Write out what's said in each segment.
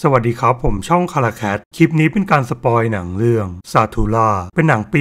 สวัสดีครับ ผมช่องคาราแคท คลิปนี้เป็นการสปอยหนังเรื่องซาทูล่าเป็นหนังปี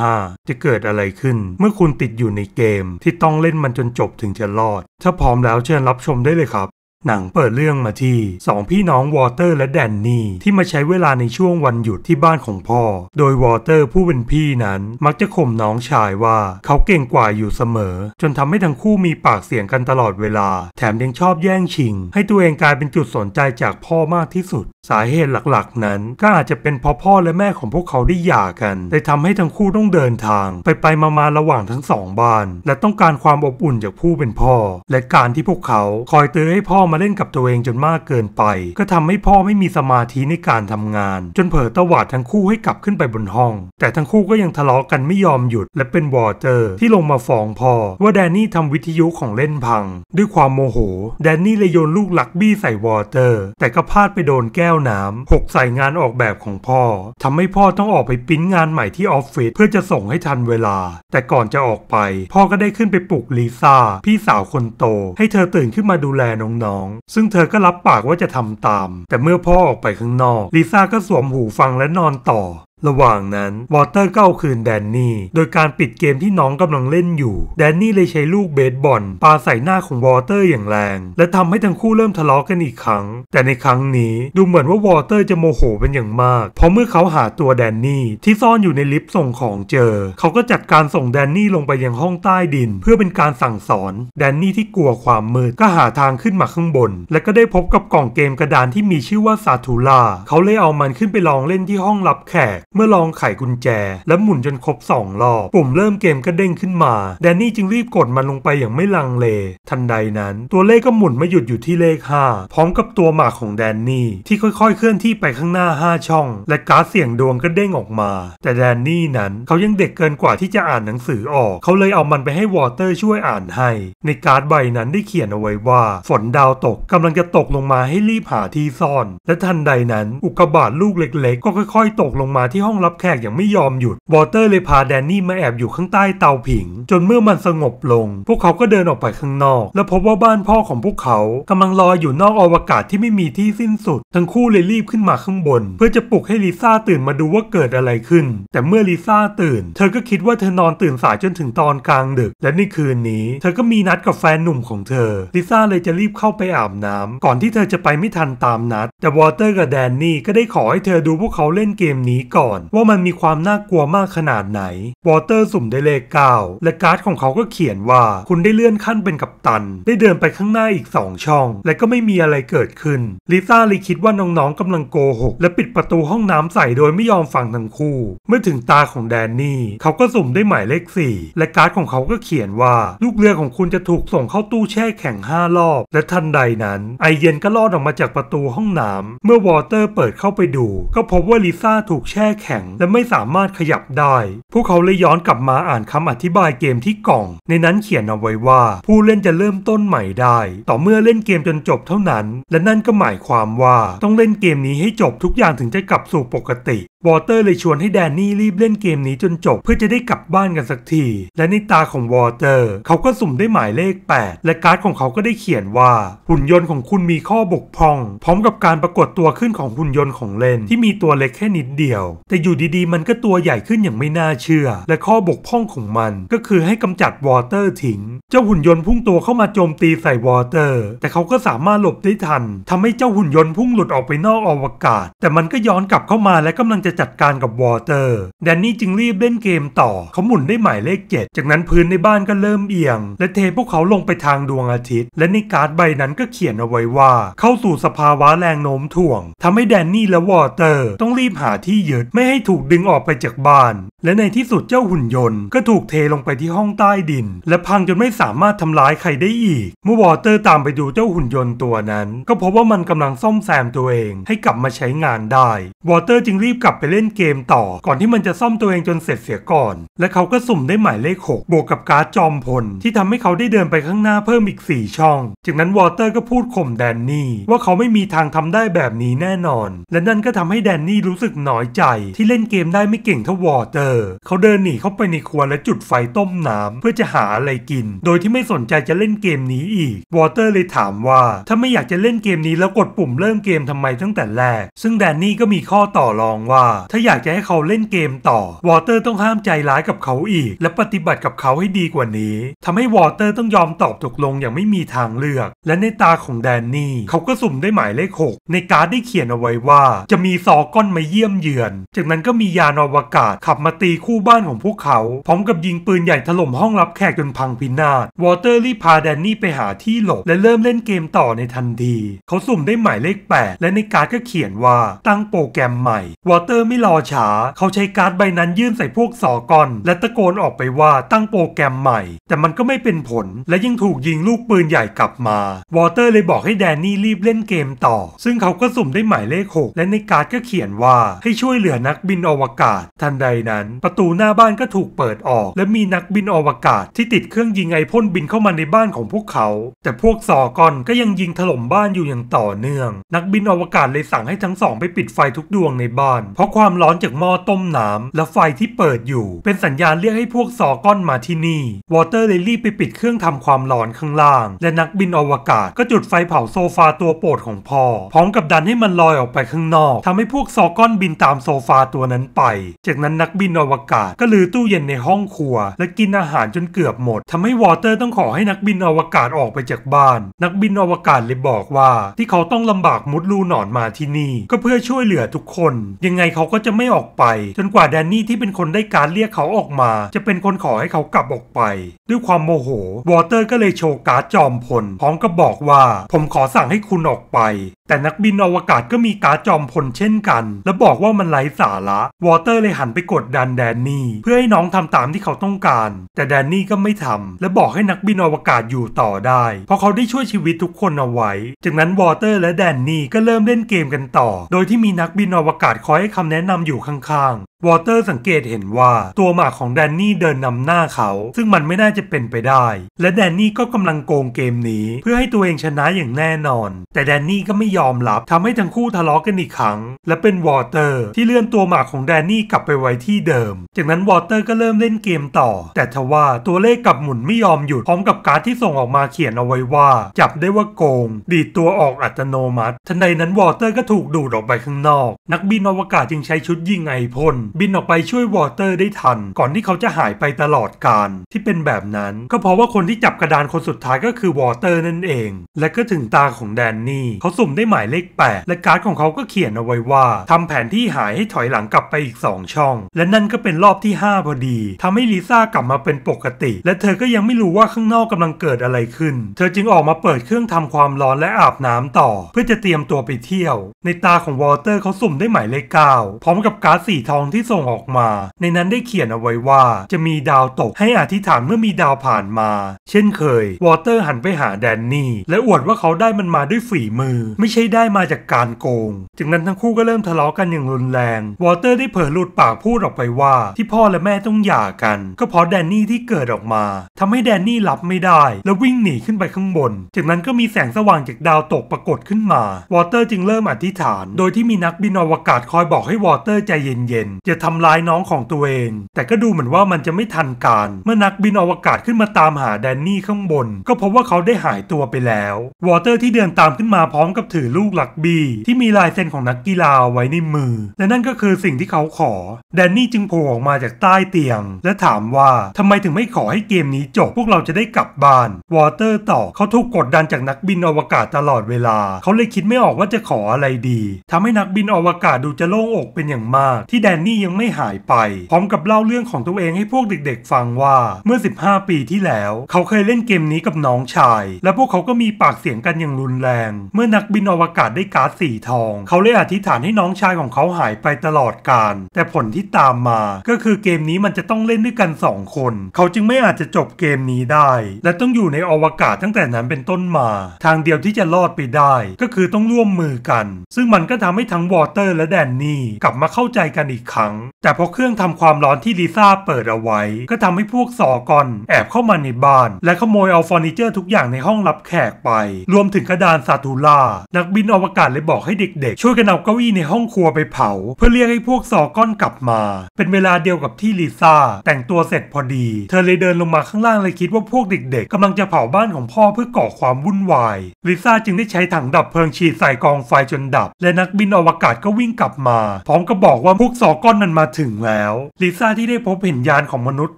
2005 จะเกิดอะไรขึ้น เมื่อคุณติดอยู่ในเกมที่ต้องเล่นมันจนจบถึงจะรอด ถ้าพร้อมแล้วเชิญรับชมได้เลยครับหนังเปิดเรื่องมาที่ 2 พี่น้องวอเตอร์และแดนนี่ ที่มาใช้เวลาในช่วงวันหยุดที่บ้านของพ่อ โดยวอเตอร์ผู้เป็นพี่นั้นมักจะข่มน้องชายว่าเขาเก่งกว่าอยู่เสมอ จนทำให้ทั้งคู่มีปากเสียงกันตลอดเวลา แถมยังชอบแย่งชิงให้ตัวเองกลายเป็นจุดสนใจจากพ่อมากที่สุด สาเหตุหลักๆนั้นก็อาจจะเป็นเพราะพ่อและแม่ของพวกเขาได้หย่ากันได้ทำให้ทั้งคู่ต้องเดินทาง ไปไปมาๆระหว่างทั้งสองบ้าน และต้องการความอบอุ่นจากผู้เป็นพ่อ และการที่พวกเขาคอยเตือนให้พ่อาเล่นกับตัวเองจนมากเกินไป ก็ทำให้พ่อไม่มีสมาธิในการทำงาน จนเผลอตวาดทั้งคู่ให้กลับขึ้นไปบนห้อง แต่ทั้งคู่ก็ยังทะเลาะกันไม่ยอมหยุด และเป็นวอเตอร์ ที่ลงมาฟ้องพ่อว่าแดนนี่ทำวิทยุของเล่นพัง ด้วยความโมโห แดนนี่เลยโยนลูกลักบี้ใส่วอเตอร์ แต่ก็พลาดไปโดนแก้วน้ำหกใส่งานออกแบบของพ่อ ทำให้พ่อต้องออกไปปิ้นงานใหม่ที่ออฟฟิศเพื่อจะส่งให้ทันเวลา แต่ก่อนจะออกไป พ่อก็ได้ขึ้นไปปลุกลิซ่าพี่สาวคนโต ให้เธอตื่นขึ้นมาดูแลน้องซึ่งเธอก็รับปากว่าจะทำตาม แต่เมื่อพ่อออกไปข้างนอก ลิซ่าก็สวมหูฟังและนอนต่อระหว่างนั้น วอเตอร์ก็เอาคืนแดนนี่โดยการปิดเกมที่น้องกำลังเล่นอยู่ แดนนี่เลยใช้ลูกเบสบอลปาใส่หน้าของวอเตอร์อย่างแรง และทำให้ทั้งคู่เริ่มทะเลาะกกันอีกครั้ง แต่ในครั้งนี้ ดูเหมือนว่าวอเตอร์จะโมโหเป็นอย่างมากเพราะเมื่อเขาหาตัวแดนนี่ที่ซ่อนอยู่ในลิฟต์ส่งของเจอ เขาก็จัดการส่งแดนนี่ลงไปยังห้องใต้ดิน เพื่อเป็นการสั่งสอน แดนนี่ที่กลัวความมืดก็หาทางขึ้นมาข้างบน และก็ได้พบกับกล่องเกมกระดานที่มีชื่อว่าซาทูลาเขาเลยเอามันขึ้นไปลองเล่นที่ห้องรับแขกเมื่อลองไขกุญแจและหมุนจนครบ 2 รอบปุ่มเริ่มเกมก็เด้งขึ้นมาแดนนี่จึงรีบกดมันลงไปอย่างไม่ลังเลทันใดนั้น ตัวเลขก็หมุนมาหยุดอยู่ที่เลข5พร้อมกับตัวหมากของแดนนี่ที่ค่อยๆเคลื่อนที่ไปข้างหน้า 5 ช่อง และการ์ดเสียงดวงก็เด้งออกมาแต่แดนนี่นั้นเขายังเด็กเกินกว่าที่จะอ่านหนังสือออก เขาเลยเอามันไปให้วอเตอร์ช่วยอ่านให้ ในการ์ดใบนั้นได้เขียนเอาไว้ว่า ฝนดาวตกกำลังจะตกลงมาให้รีบหาที่ซ่อน และทันใดนั้น อุกกาบาตลูกเล็ก ๆ ก็ค่อย ๆ ตกลงมาที่ห้องรับแขกอย่างไม่ยอมหยุดวอเตอร์เลยพาแดนนี่มาแอบอยู่ข้างใต้เตาผิง จนเมื่อมันสงบลง พวกเขาก็เดินออกไปข้างนอก และพบว่าบ้านพ่อของพวกเขากำลังลอยอยู่นอกอวกาศที่ไม่มีที่สิ้นสุด ทั้งคู่เลยรีบขึ้นมาข้างบน เพื่อจะปลุกให้ลิซ่าตื่นมาดูว่าเกิดอะไรขึ้นแต่เมื่อลิซ่าตื่น เธอก็คิดว่าเธอนอนตื่นสายจนถึงตอนกลางดึก และในคืนนี้ เธอก็มีนัดกับแฟนหนุ่มของเธอลิซ่าเลยจะรีบเข้าไปอาบน้ำ ก่อนที่เธอจะไปไม่ทันตามนัด แต่วอเตอร์กับแดนนี่ก็ได้ขอให้เธอดูพวกเขาเล่นเกมนี้ก่อนอนว่ามันมีความน่ากลัวมากขนาดไหน วอเตอร์สุ่มได้เลขเก้าและการ์ดของเขาก็เขียนว่า คุณได้เลื่อนขั้นเป็นกัปตัน ได้เดินไปข้างหน้าอีกสองช่อง และก็ไม่มีอะไรเกิดขึ้น ลิซ่าเลยคิดว่าน้องๆกำลังโกหก และปิดประตูห้องน้ำใส่โดยไม่ยอมฟังทั้งคู่ เมื่อถึงตาของแดนนี่ เขาก็สุ่มได้หมายเลข 4 และการ์ดของเขา ก็เขียนว่าลูกเรือของคุณจะถูกส่งเข้าตู้แช่แข็ง5รอบ และทันใดนั้น ไอเย็นก็ลอดออกมาจากประตูห้องน้ำ เมื่อวอเตอร์เปิดเข้าไปดู ก็พบว่าลิซ่าถูกแช่แขแข็งและไม่สามารถขยับได้ พวกเขาเลยย้อนกลับมาอ่านคำอธิบายเกมที่กล่อง ในนั้นเขียนเอาไว้ว่าผู้เล่นจะเริ่มต้นใหม่ได้ ต่อเมื่อเล่นเกมจนจบเท่านั้น และนั่นก็หมายความว่าต้องเล่นเกมนี้ให้จบทุกอย่างถึงจะกลับสู่ปกติวอเตอร์เลยชวนให้แดนนี่รีบเล่นเกมนี้จนจบ เพื่อจะได้กลับบ้านกันสักที และในตาของวอเตอร์ เขาก็สุ่มได้หมายเลข 8 และการ์ดของเขาก็ได้เขียนว่าหุ่นยนต์ของคุณมีข้อบกพร่อง พร้อมกับการปรากฏตัวขึ้นของหุ่นยนต์ของเล่นที่มีตัวเล็กแค่นิดเดียว แต่อยู่ดีๆ มันก็ตัวใหญ่ขึ้นอย่างไม่น่าเชื่อ และข้อบกพร่องของมันก็คือให้กำจัดวอเตอร์ทิ้งเจ้าหุ่นยนต์พุ่งตัวเข้ามาโจมตีใส่วอเตอร์ แต่เขาก็สามารถหลบได้ทัน ทำให้เจ้าหุ่นยนต์พุ่งหลุดออกไปนอกอวกาศ แต่มันก็ย้อนกลับเข้ามาและกำลังจะจัดการกับวอเตอร์ แดนนี่จึงรีบเล่นเกมต่อ เขาหมุนได้หมายเลขเจ็ดจากนั้นพื้นในบ้านก็เริ่มเอียง และเทพวกเขาลงไปทางดวงอาทิตย์ และในการ์ดใบนั้นก็เขียนเอาไว้ว่าเข้าสู่สภาวะแรงโน้มถ่วง ทำให้แดนนี่และวอเตอร์ ต้องรีบหาที่ยึด ไม่ให้ถูกดึงออกไปจากบ้าน และในที่สุดเจ้าหุ่นยนต์ ก็ถูกเทลงไปที่ห้องใต้ดิน และพังจนไม่สามารถทำร้ายใครได้อีก เมื่อวอเตอร์ตามไปดูเจ้าหุ่นยนต์ตัวนั้น ก็พบว่ามันกำลังซ่อมแซมตัวเองให้กลับมาใช้งานได้ วอเตอร์จึงรีบกลับไปเล่นเกมต่อ ก่อนที่มันจะซ่อมตัวเองจนเสร็จเสียก่อน และเขาก็สุ่มได้หมายเลข6บวกกับการ์ดจอมพลที่ทำให้เขาได้เดินไปข้างหน้าเพิ่มอีก 4 ช่อง จากนั้นวอเตอร์ก็พูดข่มแดนนี่ว่าเขาไม่มีทางทำได้แบบนี้แน่นอน และนั่นก็ทำให้แดนนี่รู้สึกน้อยใจ ที่เล่นเกมได้ไม่เก่งเท่าวอเตอร์ เขาเดินหนีเข้าไปในครัวและจุดไฟต้มน้ำเพื่อจะหาอะไรกิน โดยที่ไม่สนใจจะเล่นเกมนี้อีก วอเตอร์เลยถามว่าถ้าไม่อยากจะเล่นเกมนี้แล้วกดปุ่มเริ่มเกมทำไมตั้งแต่แรก ซึ่งแดนนี่ก็มีข้อต่อรองว่าาถ้าอยากจะให้เขาเล่นเกมต่อ วอเตอร์ต้องห้ามใจร้ายกับเขาอีก และปฏิบัติกับเขาให้ดีกว่านี้ ทำให้วอเตอร์ต้องยอมตอบตกลงอย่างไม่มีทางเลือกและในตาของแดนนี่เขาก็สุ่มได้หมายเลขหกในการ์ดได้เขียนเอาไว้ว่า จะมีซอก้อนมาเยี่ยมเยือนจากนั้นก็มียานอวกาศ ขับมาตีคู่บ้านของพวกเขาพร้อมกับยิงปืนใหญ่ถล่มห้องรับแขกจนพังพินาศวอเตอร์รีพาแดนนี่ไปหาที่หลบและเริ่มเล่นเกมต่อในทันทีเขาสุ่มได้หมายเลข 8 และในการ์ดก็เขียนว่าตั้งโปรแกรมใหม่ วอเตอร์อร์ไม่รอช้าเขาใช้การ์ดใบนั้นยื่นใส่พวกสอกอน และตะโกนออกไปว่าตั้งโปรแกรมใหม่ แต่มันก็ไม่เป็นผล และยังถูกยิงลูกปืนใหญ่กลับมา วอเตอร์เลยบอกให้แดนนี่รีบเล่นเกมต่อ ซึ่งเขาก็สุ่มได้หมายเลขหกและในการ์ดก็เขียนว่า ให้ช่วยเหลือนักบินอวกาศ ทันใดนั้น ประตูหน้าบ้านก็ถูกเปิดออก และมีนักบินอวกาศที่ติดเครื่องยิงไอพ่นบินเข้ามาในบ้านของพวกเขา แต่พวกสอกอนก็ยังยิงถล่มบ้านอยู่อย่างต่อเนื่อง นักบินอวกาศเลยสั่งให้ทั้งสองไปปิดไฟทุกดวงในบ้านเพราะราะความร้อนจากหม้อต้มน้ำและไฟที่เปิดอยู่ เป็นสัญญาณเรียกให้พวกซอก้อนมาที่นี่ วอเตอร์เลยรีบไปปิดเครื่องทำความร้อนข้างล่าง และนักบินอวกาศก็จุดไฟเผาโซฟาตัวโปรดของพ่อ พร้อมกับดันให้มันลอยออกไปข้างนอกทำให้พวกซอก้อนบินตามโซฟาตัวนั้นไป จากนั้นนักบินอวกาศก็ลือตู้เย็นในห้องครัว และกินอาหารจนเกือบหมด ทำให้วอเตอร์ต้องขอให้นักบินอวกาศออกไปจากบ้าน นักบินอวกาศเลยบอกว่า ที่เขาต้องลำบากมุดลูหนอนมาที่นี่ ก็เพื่อช่วยเหลือทุกคนยังไงเขาก็จะไม่ออกไป จนกว่าแดนนี่ที่เป็นคนได้การเรียกเขาออกมา จะเป็นคนขอให้เขากลับออกไป ด้วยความโมโหวอเตอร์ก็เลยโชว์การ์ดจอมพลพร้อมกับบอกว่า ผมขอสั่งให้คุณออกไป แต่นักบินอวกาศก็มีการ์ดจอมพลเช่นกัน และบอกว่ามันไร้สาระ วอเตอร์เลยหันไปกดดันแดนนี่เพื่อให้น้องทำตามที่เขาต้องการแต่แดนนี่ก็ไม่ทำ และบอกให้นักบินอวกาศอยู่ต่อได้ เพราะเขาได้ช่วยชีวิตทุกคนเอาไว้จากนั้นวอเตอร์และแดนนี่ก็เริ่มเล่นเกมกันต่อ โดยที่มีนักบินอวกาศคอยให้คำำแนะนำอยู่ข้างวอเตอร์สังเกตเห็นว่าตัวหมากของแดนนี่เดินนำหน้าเขา ซึ่งมันไม่น่าจะเป็นไปได้ และแดนนี่ก็กำลังโกงเกมนี้ เพื่อให้ตัวเองชนะอย่างแน่นอน แต่แดนนี่ก็ไม่ยอมรับทำให้ทั้งคู่ทะเลาะกันอีกครั้ง และเป็นวอเตอร์ ที่เลื่อนตัวหมากของแดนนี่กลับไปไว้ที่เดิม จากนั้นวอเตอร์ก็เริ่มเล่นเกมต่อ แต่ทว่าตัวเลขกลับหมุนไม่ยอมหยุดพร้อมกับการ์ดที่ส่งออกมาเขียนเอาไว้ว่า จับได้ว่าโกง ดีดตัวออกอัตโนมัติทันใดนั้นวอเตอร์ก็ถูกดูดออกไปข้างนอก นักบินอวกาศจึงใช้ชุดยิงไอพ่นบินออกไปช่วยวอเตอร์ได้ทันก่อนที่เขาจะหายไปตลอดการที่เป็นแบบนั้นก็เพราะว่าคนที่จับกระดานคนสุดท้ายก็คือวอเตอร์นั่นเอง และก็ถึงตาของแดนนี่เขาสุ่มได้หมายเลข 8 และการ์ดของเขาก็เขียนเอาไว้ว่า ทำแผนที่หายให้ถอยหลังกลับไปอีก2ช่อง และนั่นก็เป็นรอบที่5พอดี ทำให้ลิซ่ากลับมาเป็นปกติ และเธอก็ยังไม่รู้ว่าข้างนอกกำลังเกิดอะไรขึ้น เธอจึงออกมาเปิดเครื่องทำความร้อนและอาบน้ำต่อ เพื่อจะเตรียมตัวไปเที่ยว ในตาของวอเตอร์เขาสุ่มได้หมายเลข9พร้อมกับการ์ดสีทองที่ที่ส่งออกมาในนั้นได้เขียนเอาไว้ว่าจะมีดาวตกให้อธิษฐานเมื่อมีดาวผ่านมา เช่นเคยวอเตอร์หันไปหาแดนนี่และอวดว่าเขาได้มันมาด้วยฝีมือ ไม่ใช่ได้มาจากการโกงจากนั้นทั้งคู่ก็เริ่มทะเลาะกันอย่างรุนแรงวอเตอร์ได้เผยหลุดปากพูดออกไปว่าที่พ่อและแม่ต้องหย่ากัน ก็เพราะแดนนี่ ที่เกิดออกมา ทำให้แดนนี่รับไม่ได้ และวิ่งหนีขึ้นไปข้างบน จากนั้นก็มีแสงสว่างจากดาวตกปรากฏขึ้นมา วอเตอร์จึงเริ่มอธิษฐาน โดยที่มีนักบินอวกาศคอยบอกให้วอเตอร์ใจเย็นจะทำลายน้องของตัวเอง แต่ก็ดูเหมือนว่ามันจะไม่ทันการ เมื่อนักบินอวกาศขึ้นมาตามหาแดนนี่ข้างบน ก็พบว่าเขาได้หายตัวไปแล้ว วอเตอร์ที่เดินตามขึ้นมาพร้อมกับถือลูกหลักบี ที่มีลายเซ็นของนักกีฬาไว้ในมือและนั่นก็คือสิ่งที่เขาขอ แดนนี่จึงโผล่ออกมาจากใต้เตียง และถามว่าทำไมถึงไม่ขอให้เกมนี้จบพวกเราจะได้กลับบ้านวอเตอร์ตอบเขาถูกกดดันจากนักบินอวกาศตลอดเวลา เขาเลยคิดไม่ออกว่าจะขออะไรดี ทำให้นักบินอวกาศดูจะโล่งอกเป็นอย่างมาก ที่แดนนี่ี่ยังไม่หายไป พร้อมกับเล่าเรื่องของตัวเองให้พวกเด็ก ๆ ฟังว่า เมื่อ 15 ปีที่แล้ว เขาเคยเล่นเกมนี้กับน้องชาย และพวกเขาก็มีปากเสียงกันอย่างรุนแรง เมื่อนักบินอวกาศได้การ์ดสีทองเขาเลยอธิษฐานให้น้องชายของเขาหายไปตลอดกาลแต่ผลที่ตามมา ก็คือเกมนี้มันจะต้องเล่นด้วยกัน 2 คน เขาจึงไม่อาจจะจบเกมนี้ได้ และต้องอยู่ในอวกาศตั้งแต่นั้นเป็นต้นมา ทางเดียวที่จะรอดไปได้ ก็คือต้องร่วมมือกัน ซึ่งมันก็ทำให้ทั้งวอเตอร์ และแดนนี่กลับมาเข้าใจกันอีกครั้งั้งแต่เพราะเครื่องทำความร้อนที่ลิซ่าเปิดเอาไว้ ก็ทำให้พวกสอกอนแอบเข้ามาในบ้าน และขโมยเอาเฟอร์นิเจอร์ทุกอย่างในห้องรับแขกไป รวมถึงกระดานซาตูล่า นักบินอวกาศเลยบอกให้เด็กๆ ช่วยกันเอาเก้าอี้ในห้องครัวไปเผา เพื่อเรียกให้พวกสอกอนกลับมา เป็นเวลาเดียวกับที่ลิซ่าแต่งตัวเสร็จพอดี เธอเลยเดินลงมาข้างล่างเลยคิดว่าพวกเด็กๆ กำลังจะเผาบ้านของพ่อเพื่อก่อความวุ่นวายลิซ่าจึงได้ใช้ถังดับเพลิงฉีดใส่กองไฟจนดับ และนักบินอวกาศก็วิ่งกลับมาพร้อมกับบอกว่าพวกสอกอนอนมันมาถึงแล้วลิซ่าที่ได้พบเห็นยานของมนุษย์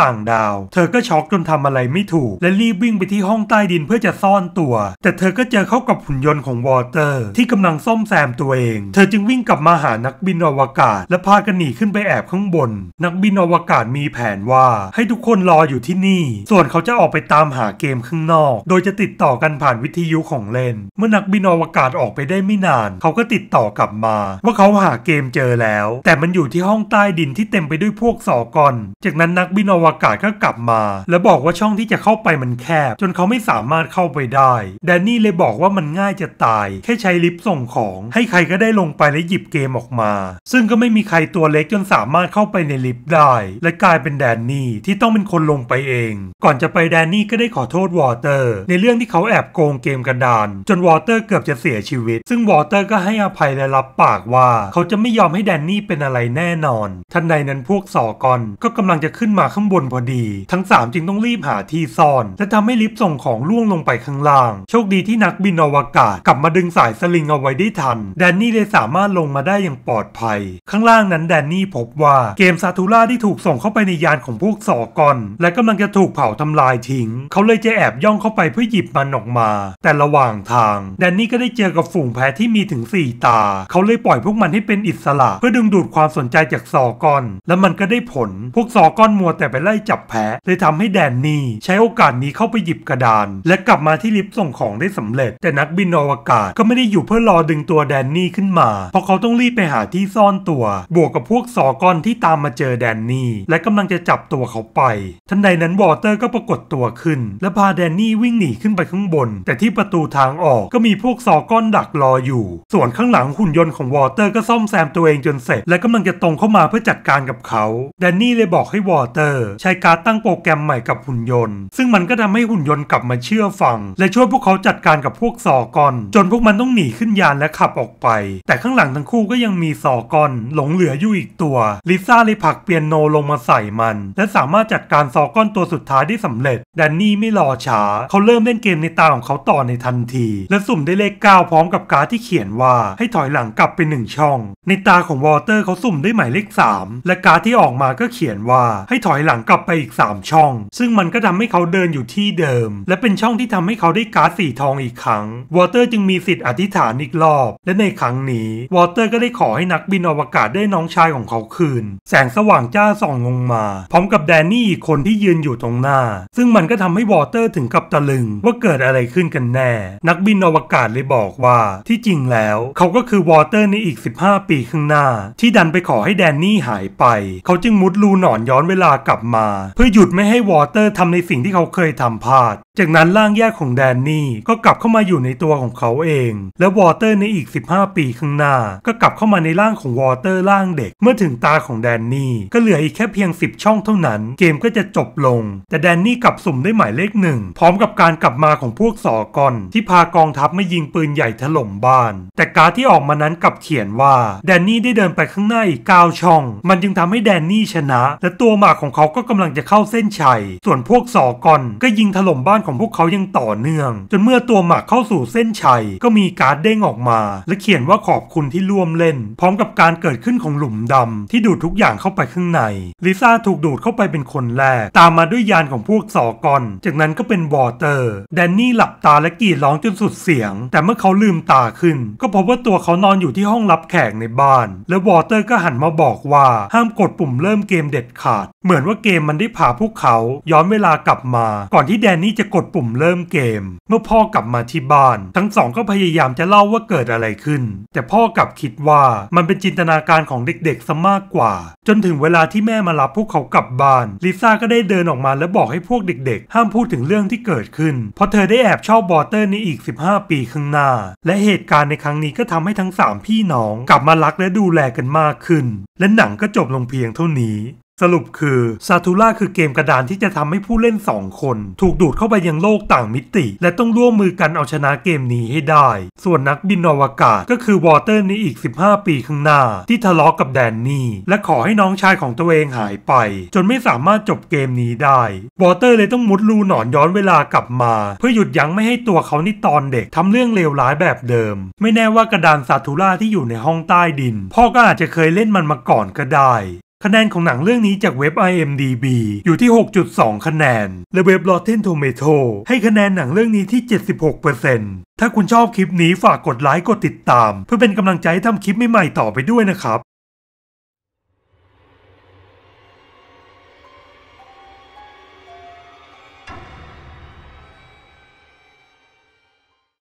ต่างดาว เธอก็ช็อกจนทำอะไรไม่ถูกและรีบวิ่งไปที่ห้องใต้ดินเพื่อจะซ่อนตัว แต่เธอก็เจอเข้ากับหุ่นยนต์ของวอเตอร์ ที่กำลังซ่อมแซมตัวเอง เธอจึงวิ่งกลับมาหานักบินอวกาศ และพากันหนีขึ้นไปแอบข้างบน นักบินอวกาศมีแผนว่า ให้ทุกคนรออยู่ที่นี่ ส่วนเขาจะออกไปตามหาเกมข้างนอก โดยจะติดต่อกันผ่านวิทยุของเล่น เมื่อนักบินอวกาศออกไปได้ไม่นาน เขาก็ติดต่อกลับมา ว่าเขาหาเกมเจอแล้ว แต่มันอยู่ที่ห้ององใต้ดินที่เต็มไปด้วยพวกสอกอน จากนั้นนักบินอวกาศก็กลับมา และบอกว่าช่องที่จะเข้าไปมันแคบ จนเขาไม่สามารถเข้าไปได้ แดนนี่เลยบอกว่ามันง่ายจะตายแค่ใช้ลิฟต์ส่งของ ให้ใครก็ได้ลงไปและหยิบเกมออกมา ซึ่งก็ไม่มีใครตัวเล็กจนสามารถเข้าไปในลิฟต์ได้และกลายเป็นแดนนี่ที่ต้องเป็นคนลงไปเอง ก่อนจะไปแดนนี่ก็ได้ขอโทษวอเตอร์ ในเรื่องที่เขาแอบโกงเกมกระดาน จนวอเตอร์เกือบจะเสียชีวิต ซึ่งวอเตอร์ก็ให้อภัยและรับปากว่าเขาจะไม่ยอมให้แดนนี่เป็นอะไรแน่นอนนอนทันใดนั้นพวกสอกอนก็กำลังจะขึ้นมาข้างบนพอดี ทั้ง 3จึงต้องรีบหาที่ซ่อนและทำให้ลิฟต์ส่งของล่วงลงไปข้างล่างโชคดีที่นักบินอวกาศ กลับมาดึงสายสลิงเอาไว้ได้ทัน แดนนี่เลยสามารถลงมาได้อย่างปลอดภัย ข้างล่างนั้นแดนนี่พบว่าเกมซาทูล่าที่ถูกส่งเข้าไปในยานของพวกสอกอน และกำลังจะถูกเผาทำลายทิ้ง เขาเลยจะแอบย่องเข้าไปเพื่อหยิบมันออกมา แต่ระหว่างทาง แดนนี่ก็ได้เจอกับฝูงแพะที่มีถึง4ตา เขาเลยปล่อยพวกมันให้เป็นอิสระ เพื่อดึงดูดความสนใจจากากสอกอน แล้วมันก็ได้ผล พวกสอกอนมัวแต่ไปไล่จับแพะเลยทำให้แดนนี่ใช้โอกาสนี้เข้าไปหยิบกระดาน และกลับมาที่ลิฟต์ส่งของได้สำเร็จ แต่นักบินอวกาศก็ไม่ได้อยู่เพื่อรอดึงตัวแดนนี่ขึ้นมา เพราะเขาต้องรีบไปหาที่ซ่อนตัว บวกกับพวกสอกอนที่ตามมาเจอแดนนี่และกำลังจะจับตัวเขาไป ทันใดนั้นวอเตอร์ก็ปรากฏตัวขึ้นและพาแดนนี่วิ่งหนีขึ้นไปข้างบน แต่ที่ประตูทางออกก็มีพวกสอกอนดักรออยู่ ส่วนข้างหลังหุ่นยนต์ของวอเตอร์ก็ซ่อมแซมตัวเองจนเสร็จและกำลังจะตรงเข้ามาเพื่อจัดการกับเขา แดนนี่เลยบอกให้วอเตอร์ ใช้การตั้งโปรแกรมใหม่กับหุ่นยนต์ ซึ่งมันก็ทำให้หุ่นยนต์กลับมาเชื่อฟัง และช่วยพวกเขาจัดการกับพวกสอกอน จนพวกมันต้องหนีขึ้นยานและขับออกไป แต่ข้างหลังทั้งคู่ก็ยังมีสอกอนหลงเหลืออยู่อีกตัวลิซ่าเลยผลักเปียโนลงมาใส่มัน และสามารถจัดการสอกอนตัวสุดท้ายได้สำเร็จแดนนี่ไม่รอช้า เขาเริ่มเล่นเกมในตาของเขาต่อในทันที และสุ่มได้เลขเก้าพร้อมกับการ์ดที่เขียนว่า ให้ถอยหลังกลับไปหนึ่งช่อง ในตาของวอเตอร์เขาสุ่มได้หมายเลข3และการที่ออกมาก็เขียนว่าให้ถอยหลังกลับไปอีก 3 ช่อง ซึ่งมันก็ทำให้เขาเดินอยู่ที่เดิม และเป็นช่องที่ทำให้เขาได้การ์ดสีทองอีกครั้ง วอเตอร์จึงมีสิทธิ์อธิษฐานอีกรอบ และในครั้งนี้ วอเตอร์ก็ได้ขอให้นักบินอวกาศได้น้องชายของเขาคืน แสงสว่างจ้าส่องลงมา พร้อมกับแดนนี่อีกคนที่ยืนอยู่ตรงหน้า ซึ่งมันก็ทำให้วอเตอร์ถึงกับตะลึงว่าเกิดอะไรขึ้นกันแน่ นักบินอวกาศเลยบอกว่า ที่จริงแล้ว เขาก็คือวอเตอร์ ในอีก 15 ปีข้างหน้า ที่ดันไปขอให้แดนนี่หายไป เขาจึงมุดลูหนอนย้อนเวลากลับมา เพื่อหยุดไม่ให้วอเตอร์ทำในสิ่งที่เขาเคยทำพลาด จากนั้นร่างแยกของแดนนี่ก็กลับเข้ามาอยู่ในตัวของเขาเอง และวอเตอร์ในอีก 15 ปีข้างหน้า ก็กลับเข้ามาในร่างของวอเตอร์ร่างเด็ก เมื่อถึงตาของแดนนี่ก็เหลืออีกแค่เพียง 10 ช่องเท่านั้น เกมก็จะจบลง แต่แดนนี่กลับสุ่มได้หมายเลขหนึ่ง พร้อมกับการกลับมาของพวกสอกอน ที่พากองทัพมายิงปืนใหญ่ถล่มบ้าน แต่การ์ดที่ออกมานั้นกลับเขียนว่าแดนนี่ได้เดินไปข้างหน้าอีกก้าช่อง มันจึงทำให้แดนนี่ชนะและตัวหมากของเขาก็กำลังจะเข้าเส้นชัย ส่วนพวกสอกอนก็ยิงถล่มบ้านของพวกเขายังต่อเนื่อง จนเมื่อตัวหมากเข้าสู่เส้นชัยก็มีการ์ดเด้งออกมา และเขียนว่าขอบคุณที่ร่วมเล่น พร้อมกับการเกิดขึ้นของหลุมดำ ที่ดูดทุกอย่างเข้าไปข้างในลิซ่าถูกดูดเข้าไปเป็นคนแรกตามมาด้วยยานของพวกสอกอน จากนั้นก็เป็นวอเตอร์ แดนนี่หลับตาและกรีดร้องจนสุดเสียง แต่เมื่อเขาลืมตาขึ้น ก็พบว่าตัวเขานอนอยู่ที่ห้องรับแขกในบ้าน และวอเตอร์ก็หันมาบอกว่าห้ามกดปุ่มเริ่มเกมเด็ดขาด เหมือนว่าเกมมันได้พาพวกเขา ย้อนเวลากลับมา ก่อนที่แดนนี่จะกดปุ่มเริ่มเกมเมื่อพ่อกลับมาที่บ้านทั้งสองก็พยายามจะเล่าว่าเกิดอะไรขึ้น แต่พ่อกลับคิดว่ามันเป็นจินตนาการของเด็กๆซะมากกว่า จนถึงเวลาที่แม่มารับพวกเขากลับบ้านลิซ่าก็ได้เดินออกมาและบอกให้พวกเด็ก ๆ ห้ามพูดถึงเรื่องที่เกิดขึ้นเพราะเธอได้แอบชอบบอเตอร์นี้อีก 15 ปีข้างหน้า และเหตุการณ์ในครั้งนี้ก็ทำให้ทั้ง 3 พี่น้อง กลับมารักและดูแลกันมากขึ้นและหนังก็จบลงเพียงเท่านี้สรุปคือซาทูล่าคือเกมกระดานที่จะทำให้ผู้เล่น 2 คน ถูกดูดเข้าไปยังโลกต่างมิติ และต้องร่วมมือกันเอาชนะเกมนี้ให้ได้ ส่วนนักบินอวกาศก็คือวอเตอร์ในอีก 15 ปีข้างหน้า ที่ทะเลาะกกับแดนนี่ และขอให้น้องชายของตัวเองหายไป จนไม่สามารถจบเกมนี้ได้วอเตอร์เลยต้องมุดลูหนอนย้อนเวลากลับมา เพื่อหยุดยั้งไม่ให้ตัวเขานี่ตอนเด็ก ทำเรื่องเลวร้ายแบบเดิม ไม่แน่ว่ากระดานซาทูล่าที่อยู่ในห้องใต้ดิน พ่อก็อาจจะเคยเล่นมันมาก่อนก็ได้คะแนนของหนังเรื่องนี้จากเว็บ IMDb อยู่ที่ 6.2 คะแนน และเว็บ Rotten Tomato ให้คะแนนหนังเรื่องนี้ที่ 76%ถ้าคุณชอบคลิปนี้ฝากกดไลค์ กดติดตาม เพื่อเป็นกำลังใจให้ทำคลิปใหม่ๆต่อไปด้วยนะครับ